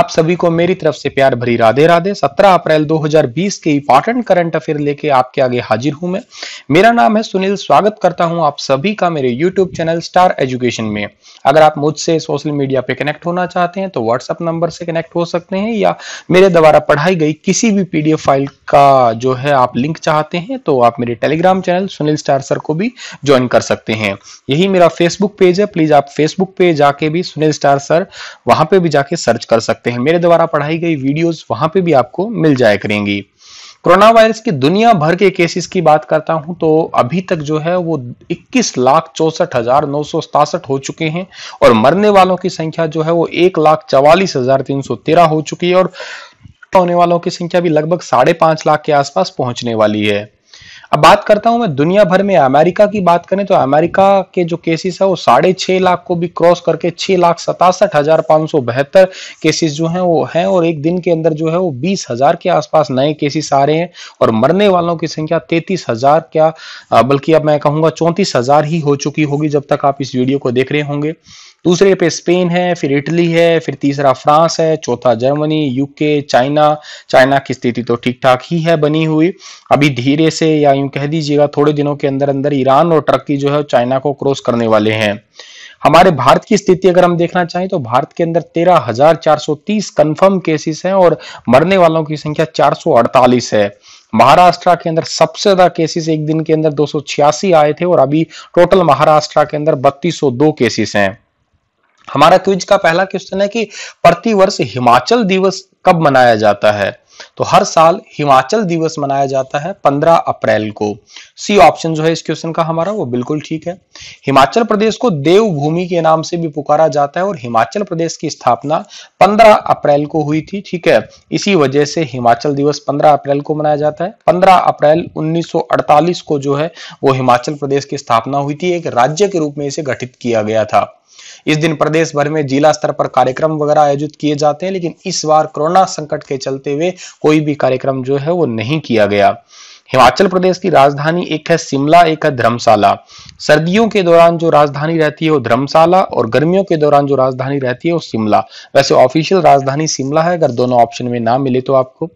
आप सभी को मेरी तरफ से प्यार भरी राधे राधे 17 अप्रैल 2020 के इंपॉर्टेंट करंट अफेयर लेके आपके आगे हाजिर हूं मैं मेरा नाम है सुनील स्वागत करता हूं आप सभी का मेरे यूट्यूब चैनल स्टार एजुकेशन में अगर आप मुझसे सोशल मीडिया पे कनेक्ट होना चाहते हैं तो व्हाट्सअप नंबर से कनेक्ट हो सकते हैं या मेरे द्वारा पढ़ाई गई किसी भी पीडीएफ फाइल का जो है आप लिंक चाहते हैं तो आप मेरे Telegram channel Sunil star sir को भी ज्वाइन कर सकते हैं यही मेरा फेसबुक पेज है प्लीज आप फेसबुक पे जाके भी सुनील स्टार सर वहां पे भी जाके सर्च कर सकते सकते हैं मेरे द्वारा पढ़ाई गई वीडियोस वहां पे भी आपको मिल जाया करेंगी कोरोना वायरस की दुनिया भर के केसेस की बात करता हूं तो अभी तक जो है वो इक्कीस लाख चौसठ हजार नौ सौ सतासठ हो चुके हैं और मरने वालों की संख्या जो है वो एक लाख चवालीस हजार तीन सौ तेरह हो चुकी है और होने वालों की संख्या भी लगभग साढ़े पांच लाख के आसपास पहुंचने वाली है अब बात करता हूं मैं दुनिया भर में अमेरिका की बात करें तो अमेरिका के जो केसेस है वो साढ़े छह लाख को भी क्रॉस करके छह लाख सतासठ हजार पांच सौ बहत्तर केसेस जो हैं वो हैं और एक दिन के अंदर जो है वो बीस हजार के आसपास नए केसेस आ रहे हैं और मरने वालों की संख्या तैतीस हजार क्या बल्कि अब मैं कहूंगा चौंतीस हजार ही हो चुकी होगी जब तक आप इस वीडियो को देख रहे होंगे दूसरे पे स्पेन है फिर इटली है फिर तीसरा फ्रांस है चौथा जर्मनी यूके चाइना चाइना की स्थिति तो ठीक ठाक ही है बनी हुई अभी धीरे से या यूं कह दीजिएगा थोड़े दिनों के अंदर अंदर ईरान और टर्की जो है चाइना को क्रॉस करने वाले हैं हमारे भारत की स्थिति अगर हम देखना चाहें तो भारत के अंदर तेरह हजार चार सौ तीस कन्फर्म केसेस हैं और मरने वालों की संख्या चार सौ अड़तालीस है महाराष्ट्र के अंदर सबसे ज्यादा केसेस एक दिन के अंदर दो आए थे और अभी टोटल महाराष्ट्र के अंदर बत्तीस केसेस हैं हमारा क्विज का पहला क्वेश्चन है कि प्रतिवर्ष हिमाचल दिवस कब मनाया जाता है तो हर साल हिमाचल दिवस मनाया जाता है 15 अप्रैल को सी ऑप्शन जो है इस क्वेश्चन का हमारा वो बिल्कुल ठीक है हिमाचल प्रदेश को देवभूमि के नाम से भी पुकारा जाता है और हिमाचल प्रदेश की स्थापना 15 अप्रैल को हुई थी ठीक है इसी वजह से हिमाचल दिवस 15 अप्रैल को मनाया जाता है 15 अप्रैल 1948 को जो है वो हिमाचल प्रदेश की स्थापना हुई थी एक राज्य के रूप में इसे गठित किया गया था इस दिन प्रदेश भर में जिला स्तर पर कार्यक्रम वगैरह आयोजित किए जाते हैं लेकिन इस बार कोरोना संकट के चलते हुए कोई भी कार्यक्रम जो है वो नहीं किया गया हिमाचल प्रदेश की राजधानी एक है शिमला एक है धर्मशाला सर्दियों के दौरान जो राजधानी रहती है वो धर्मशाला और गर्मियों के दौरान जो राजधानी रहती है वो शिमला वैसे ऑफिशियल राजधानी शिमला है अगर दोनों ऑप्शन में ना मिले तो आपको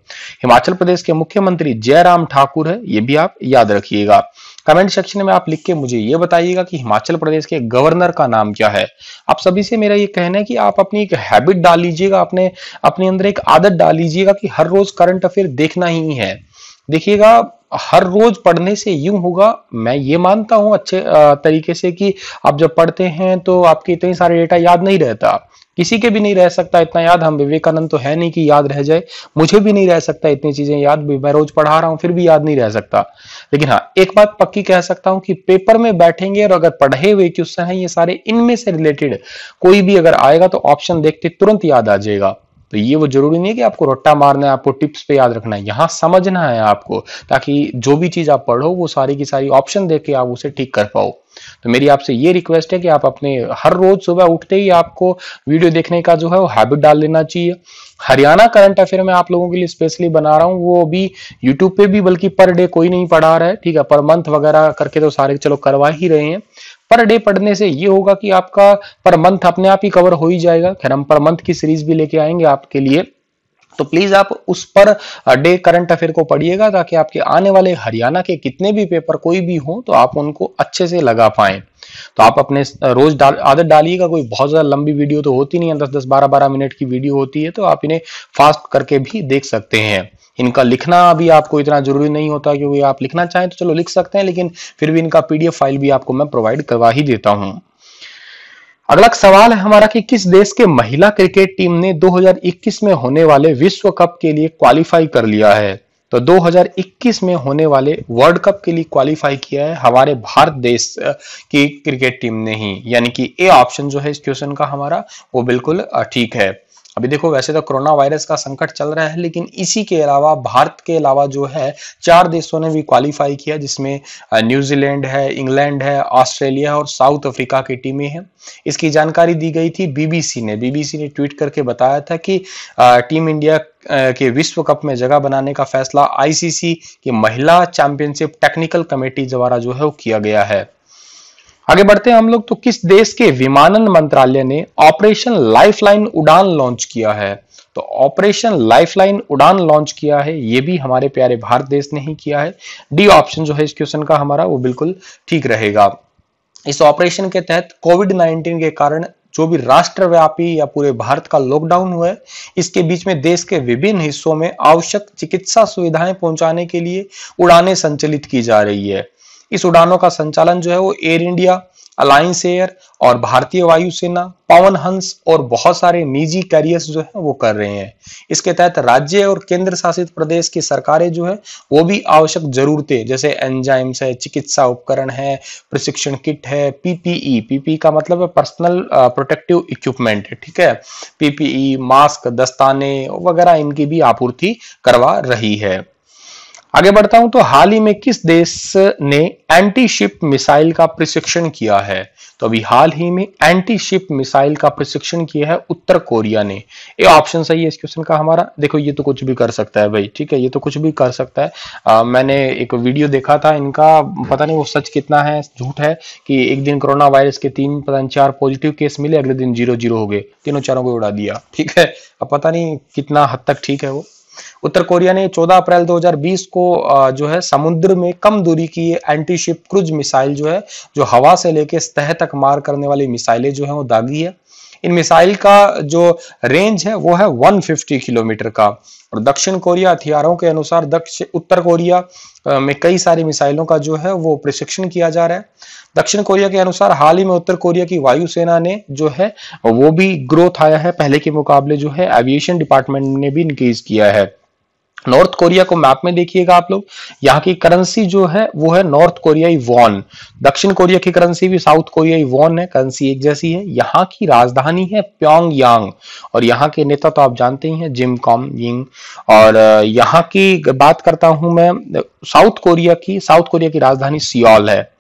हिमाचल प्रदेश के मुख्यमंत्री जयराम ठाकुर है ये भी आप याद रखिएगा कमेंट सेक्शन में आप लिख के मुझे ये बताइएगा कि हिमाचल प्रदेश के गवर्नर का नाम क्या है आप सभी से मेरा ये कहना है कि आप अपनी एक हैबिट डाल लीजिएगा अपने अपने अंदर एक आदत डाल लीजिएगा कि हर रोज करंट अफेयर देखना ही है देखिएगा हर रोज पढ़ने से यूं होगा मैं ये मानता हूं अच्छे तरीके से कि आप जब पढ़ते हैं तो आपके इतने सारे डेटा याद नहीं रहता किसी के भी नहीं रह सकता इतना याद हम विवेकानंद तो है नहीं कि याद रह जाए मुझे भी नहीं रह सकता इतनी चीजें याद भी मैं रोज पढ़ा रहा हूँ फिर भी याद नहीं रह सकता लेकिन हाँ एक बात पक्की कह सकता हूं कि पेपर में बैठेंगे और अगर पढ़े हुए क्वेश्चन है ये सारे इनमें से रिलेटेड कोई भी अगर आएगा तो ऑप्शन देखते तुरंत याद आ जाएगा तो ये वो जरूरी नहीं है कि आपको रट्टा मारना है आपको टिप्स पे याद रखना है यहां समझना है आपको ताकि जो भी चीज आप पढ़ो वो सारी की सारी ऑप्शन देख के आप उसे ठीक कर पाओ तो मेरी आपसे ये रिक्वेस्ट है कि आप अपने हर रोज सुबह उठते ही आपको वीडियो देखने का जो है वो हैबिट डाल लेना चाहिए हरियाणा करंट अफेयर में आप लोगों के लिए स्पेशली बना रहा हूँ वो अभी यूट्यूब पे भी बल्कि पर डे कोई नहीं पढ़ा रहा है ठीक है पर मंथ वगैरह करके तो सारे चलो करवा ही रहे हैं पर डे पढ़ने से ये होगा कि आपका पर मंथ अपने आप ही कवर हो ही जाएगा खैर हम पर मंथ की सीरीज भी लेके आएंगे आपके लिए तो प्लीज आप उस पर डे करंट अफेयर को पढ़िएगा ताकि आपके आने वाले हरियाणा के कितने भी पेपर कोई भी हो तो आप उनको अच्छे से लगा पाए तो आप अपने रोज डाल आदत डालिएगा कोई बहुत ज्यादा लंबी वीडियो तो होती नहीं है दस दस बारह बारह मिनट की वीडियो होती है तो आप इन्हें फास्ट करके भी देख सकते हैं इनका लिखना भी आपको इतना जरूरी नहीं होता क्योंकि आप लिखना चाहें तो चलो लिख सकते हैं लेकिन फिर भी इनका पीडीएफ फाइल भी आपको मैं प्रोवाइड करवा ही देता हूँ अगला सवाल है हमारा कि किस देश के महिला क्रिकेट टीम ने 2021 में होने वाले विश्व कप के लिए क्वालिफाई कर लिया है तो 2021 में होने वाले वर्ल्ड कप के लिए क्वालिफाई किया है हमारे भारत देश की क्रिकेट टीम ने ही यानी कि ए ऑप्शन जो है इस क्वेश्चन का हमारा वो बिल्कुल ठीक है अभी देखो वैसे तो कोरोना वायरस का संकट चल रहा है लेकिन इसी के अलावा भारत के अलावा जो है चार देशों ने भी क्वालिफाई किया जिसमें न्यूजीलैंड है इंग्लैंड है ऑस्ट्रेलिया और साउथ अफ्रीका की टीमें हैं इसकी जानकारी दी गई थी बीबीसी ने बीबीसी ने ट्वीट करके बताया था कि टीम इंडिया के विश्व कप में जगह बनाने का फैसला आईसीसी की महिला चैंपियनशिप टेक्निकल कमेटी द्वारा जो है वो किया गया है आगे बढ़ते हैं हम लोग तो किस देश के विमानन मंत्रालय ने ऑपरेशन लाइफलाइन उड़ान लॉन्च किया है तो ऑपरेशन लाइफलाइन उड़ान लॉन्च किया है यह भी हमारे प्यारे भारत देश ने ही किया है डी ऑप्शन जो है इस क्वेश्चन का हमारा वो बिल्कुल ठीक रहेगा इस ऑपरेशन के तहत कोविड 19 के कारण जो भी राष्ट्रव्यापी या पूरे भारत का लॉकडाउन हुआ है इसके बीच में देश के विभिन्न हिस्सों में आवश्यक चिकित्सा सुविधाएं पहुंचाने के लिए उड़ानें संचालित की जा रही है इस उड़ानों का संचालन जो है वो एयर इंडिया अलायंस एयर और भारतीय वायुसेना पवन हंस और बहुत सारे निजी कैरियर्स जो है वो कर रहे हैं इसके तहत राज्य और केंद्र शासित प्रदेश की सरकारें जो है वो भी आवश्यक जरूरतें जैसे एंजाइम्स है चिकित्सा उपकरण है प्रशिक्षण किट है पीपीई पीपीई e, e का मतलब है पर्सनल प्रोटेक्टिव इक्विपमेंट ठीक है पीपीई मास्क e, दस्ताने वगैरह इनकी भी आपूर्ति करवा रही है आगे बढ़ता हूं तो हाल ही में किस देश ने एंटी शिप मिसाइल का प्रशिक्षण किया है तो अभी हाल ही में एंटी शिप मिसाइल का प्रशिक्षण किया है उत्तर कोरिया ने ये ऑप्शन सही है इस क्वेश्चन का हमारा देखो ये तो कुछ भी कर सकता है भाई ठीक है ये तो कुछ भी कर सकता है आ, मैंने एक वीडियो देखा था इनका पता नहीं वो सच कितना है झूठ है कि एक दिन कोरोना वायरस के तीन पता नहीं चार पॉजिटिव केस मिले अगले दिन जीरो जीरो हो गए तीनों चारों को उड़ा दिया ठीक है अब पता नहीं कितना हद तक ठीक है वो उत्तर कोरिया ने 14 अप्रैल 2020 को जो है समुद्र में कम दूरी की एंटीशिप क्रूज मिसाइल जो है जो हवा से लेकर तह तक मार करने वाली मिसाइलें जो है वो दागी है इन मिसाइल का जो रेंज है वो है 150 किलोमीटर का और दक्षिण कोरिया हथियारों के अनुसार दक्षिण उत्तर कोरिया में कई सारी मिसाइलों का जो है वो प्रशिक्षण किया जा रहा है दक्षिण कोरिया के अनुसार हाल ही में उत्तर कोरिया की वायुसेना ने जो है वो भी ग्रोथ आया है पहले के मुकाबले जो है एविएशन डिपार्टमेंट ने भी इंक्रीज किया है नॉर्थ कोरिया को मैप में देखिएगा आप लोग यहाँ की करेंसी जो है वो है नॉर्थ कोरियाई वॉन दक्षिण कोरिया की करेंसी भी साउथ कोरियाई वॉन है करेंसी एक जैसी है यहाँ की राजधानी है प्योंगयांग और यहाँ के नेता तो आप जानते ही हैं जिम कॉम यिंग और यहाँ की बात करता हूं मैं साउथ कोरिया की साउथ कोरिया की राजधानी सियोल है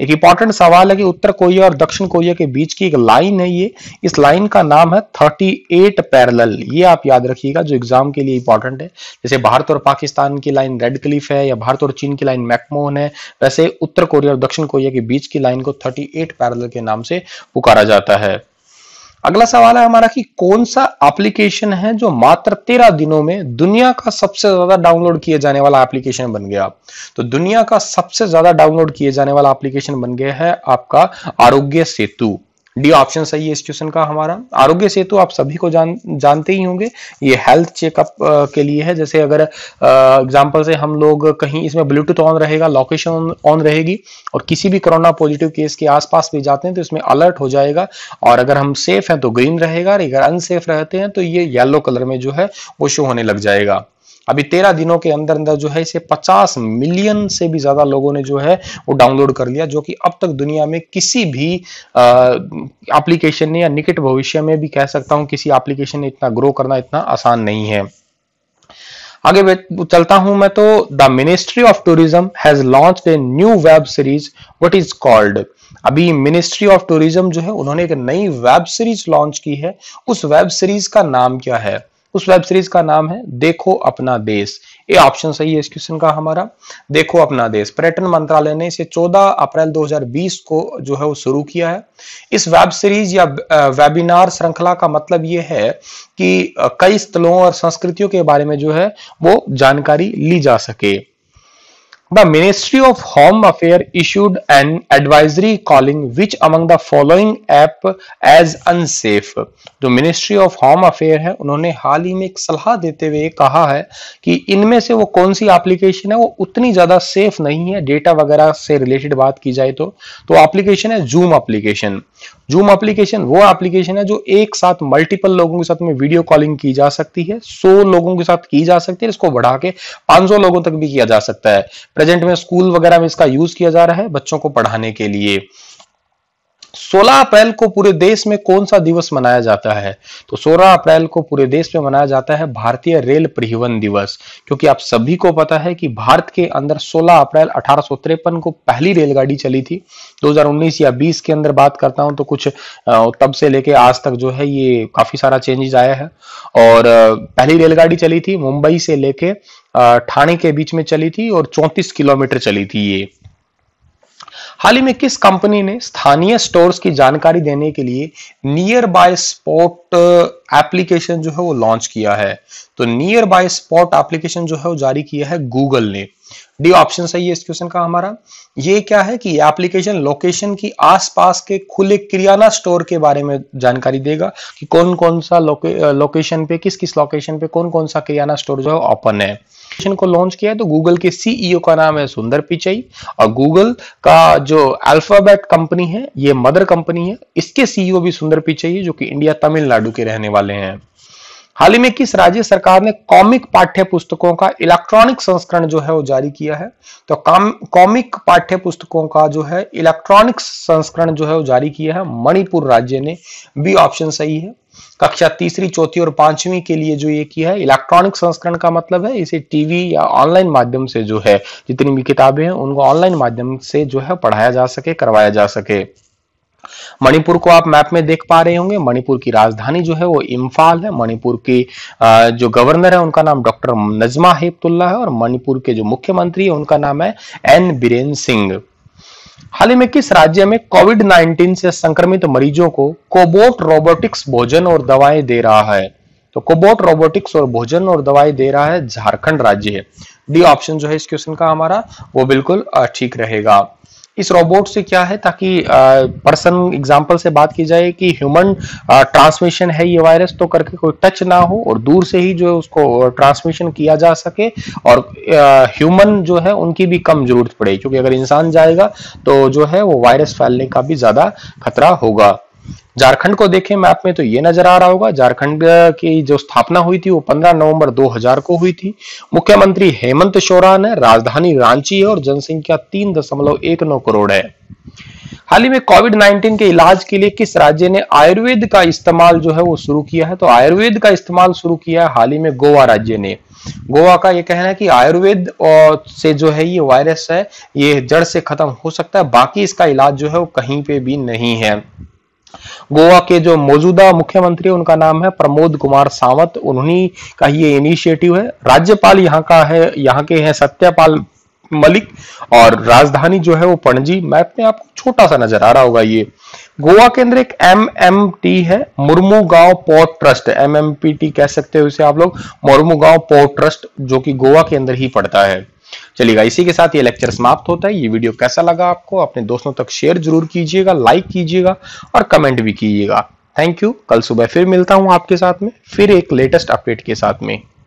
एक इंपॉर्टेंट सवाल है कि उत्तर कोरिया और दक्षिण कोरिया के बीच की एक लाइन है ये इस लाइन का नाम है 38 पैरल ये आप याद रखिएगा जो एग्जाम के लिए इंपॉर्टेंट है जैसे भारत और पाकिस्तान की लाइन रेड क्लिफ है या भारत और चीन की लाइन मैकमोहन है वैसे उत्तर कोरिया और दक्षिण कोरिया के बीच की लाइन को थर्टी एट के नाम से पुकारा जाता है अगला सवाल है हमारा कि कौन सा एप्लीकेशन है जो मात्र तेरह दिनों में दुनिया का सबसे ज्यादा डाउनलोड किए जाने वाला एप्लीकेशन बन गया तो दुनिया का सबसे ज्यादा डाउनलोड किए जाने वाला एप्लीकेशन बन गया है आपका आरोग्य सेतु डी ऑप्शन सही है इस क्वेश्चन का हमारा आरोग्य सेतु आप सभी को जान जानते ही होंगे ये हेल्थ चेकअप के लिए है जैसे अगर एग्जाम्पल से हम लोग कहीं इसमें ब्लूटूथ ऑन रहेगा लोकेशन ऑन रहेगी और किसी भी कोरोना पॉजिटिव केस के आसपास भी जाते हैं तो इसमें अलर्ट हो जाएगा और अगर हम सेफ हैं तो ग्रीन रहेगा और अगर अनसेफ रहते हैं तो ये येलो कलर में जो है वो शो होने लग जाएगा अभी तेरह दिनों के अंदर अंदर जो है इसे 50 मिलियन से भी ज्यादा लोगों ने जो है वो डाउनलोड कर लिया जो कि अब तक दुनिया में किसी भी एप्लीकेशन ने या निकट भविष्य में भी कह सकता हूं किसी एप्लीकेशन ने इतना ग्रो करना इतना आसान नहीं है आगे चलता हूं मैं तो the ministry of tourism has launch a new web series what is called अभी मिनिस्ट्री ऑफ टूरिज्म जो है उन्होंने एक नई वेब सीरीज लॉन्च की है उस वेब सीरीज का नाम क्या है उस वेब सीरीज का नाम है देखो अपना देश ये ऑप्शन सही है इस क्वेश्चन का हमारा देखो अपना देश पर्यटन मंत्रालय ने इसे 14 अप्रैल 2020 को जो है वो शुरू किया है इस वेब सीरीज या वेबिनार श्रृंखला का मतलब ये है कि कई स्थलों और संस्कृतियों के बारे में जो है वो जानकारी ली जा सके The Ministry of Home Affairs issued an advisory calling which among the following app as unsafe. जो Ministry of Home Affairs है उन्होंने हाल ही में एक सलाह देते हुए कहा है कि इनमें से वो कौन सी एप्लीकेशन है वो उतनी ज़्यादा सेफ नहीं है डेटा वगैरह से रिलेटेड बात की जाए तो तो एप्लीकेशन है जूम एप्लीकेशन जूम एप्लीकेशन वो एप्लीकेशन है जो एक साथ मल्टीपल लोगों के साथ में वीडियो कॉलिंग की जा सकती है सौ लोगों के साथ की जा सकती है इसको बढ़ा के 500 लोगों तक भी किया जा सकता है प्रेजेंट में स्कूल वगैरह में इसका यूज किया जा रहा है बच्चों को पढ़ाने के लिए 16 अप्रैल को पूरे देश में कौन सा दिवस मनाया जाता है तो 16 अप्रैल को पूरे देश में मनाया जाता है भारतीय रेल परिवहन दिवस क्योंकि आप सभी को पता है कि भारत के अंदर 16 अप्रैल अठारह को पहली रेलगाड़ी चली थी 2019 या 20 के अंदर बात करता हूं तो कुछ तब से लेके आज तक जो है ये काफी सारा चेंजेस आया है और पहली रेलगाड़ी चली थी मुंबई से लेके ठाणे के बीच में चली थी और चौंतीस किलोमीटर चली थी ये हाल ही में किस कंपनी ने स्थानीय स्टोर्स की जानकारी देने के लिए नियर बाय स्पॉट एप्लीकेशन जो है वो लॉन्च किया है तो नियर बाय स्पॉट एप्लीकेशन जो है वो जारी किया है गूगल ने डी ऑप्शन सही है इस क्वेश्चन का हमारा ये क्या है कि एप्लीकेशन लोकेशन की आसपास के खुले किरियाना स्टोर के बारे में जानकारी देगा कि कौन कौन सा लोके, लोकेशन uh, पे किस किस लोकेशन पे कौन कौन सा किरियाना स्टोर जो है ओपन है एप्लीकेशन को लॉन्च किया है तो गूगल के सीईओ e का नाम है सुंदर पिचई और गूगल का जो अल्फाबेट कंपनी है ये मदर कंपनी है इसके सीईओ e भी सुंदर पिचई है जो कि इंडिया तमिलनाडु के रहने वाले हैं हाल ही में किस राज्य सरकार ने कॉमिक पाठ्य पुस्तकों का इलेक्ट्रॉनिक संस्करण जो है वो जारी किया है तो कॉमिक पाठ्य पुस्तकों का जो है इलेक्ट्रॉनिक संस्करण जो है वो जारी किया है मणिपुर राज्य ने बी ऑप्शन सही है कक्षा तीसरी चौथी और पांचवी के लिए जो ये किया है इलेक्ट्रॉनिक संस्करण का मतलब है इसे टीवी या ऑनलाइन माध्यम से जो है जितनी भी किताबें हैं उनको ऑनलाइन माध्यम से जो है पढ़ाया जा सके करवाया जा सके मणिपुर को आप मैप में देख पा रहे होंगे मणिपुर की राजधानी जो है वो इम्फाल है मणिपुर की जो गवर्नर है उनका नाम डॉक्टर नजमा हेपतुल्ला है और मणिपुर के जो मुख्यमंत्री है उनका नाम है एन बीरेन सिंह हाल ही में किस राज्य में कोविड 19 से संक्रमित मरीजों को कोबोट रोबोटिक्स भोजन और दवाएं दे रहा है तो कोबोट रोबोटिक्स और भोजन और दवाई दे रहा है झारखंड राज्य है डी ऑप्शन जो है इस क्वेश्चन का हमारा वो बिल्कुल ठीक रहेगा इस रोबोट से क्या है ताकि पर्सन एग्जाम्पल से बात की जाए कि ह्यूमन ट्रांसमिशन है ये वायरस तो करके कोई टच ना हो और दूर से ही जो है उसको ट्रांसमिशन किया जा सके और ह्यूमन जो है उनकी भी कम जरूरत पड़ेगी क्योंकि अगर इंसान जाएगा तो जो है वो वायरस फैलने का भी ज्यादा खतरा होगा झारखंड को देखें मैप में तो ये नजर आ रहा होगा झारखंड की जो स्थापना हुई थी वो 15 नवंबर 2000 को हुई थी मुख्यमंत्री हेमंत सोरेन है राजधानी रांची है और जनसंख्या तीन दशमलव एक नौ करोड़ है हाल ही में कोविड 19 के इलाज के लिए किस राज्य ने आयुर्वेद का इस्तेमाल जो है वो शुरू किया है तो आयुर्वेद का इस्तेमाल शुरू किया है हाल ही में गोवा राज्य ने गोवा का ये कहना है कि आयुर्वेद से जो है ये वायरस है ये जड़ से खत्म हो सकता है बाकी इसका इलाज जो है वो कहीं पे भी नहीं है गोवा के जो मौजूदा मुख्यमंत्री उनका नाम है प्रमोद कुमार सावंत उन्हीं का ये इनिशिएटिव है राज्यपाल यहाँ का है यहाँ के हैं सत्यपाल मलिक और राजधानी जो है वो पणजी मैप में आपको छोटा सा नजर आ रहा होगा ये गोवा के अंदर एक एम एम टी है Mormugao port trust M M P T कह सकते हो इसे आप लोग मुर्मू गांव पोर्ट ट्रस्ट जो कि गोवा के अंदर ही पड़ता है चलिएगा इसी के साथ ये लेक्चर समाप्त होता है ये वीडियो कैसा लगा आपको अपने दोस्तों तक शेयर जरूर कीजिएगा लाइक कीजिएगा और कमेंट भी कीजिएगा थैंक यू कल सुबह फिर मिलता हूँ आपके साथ में फिर एक लेटेस्ट अपडेट के साथ में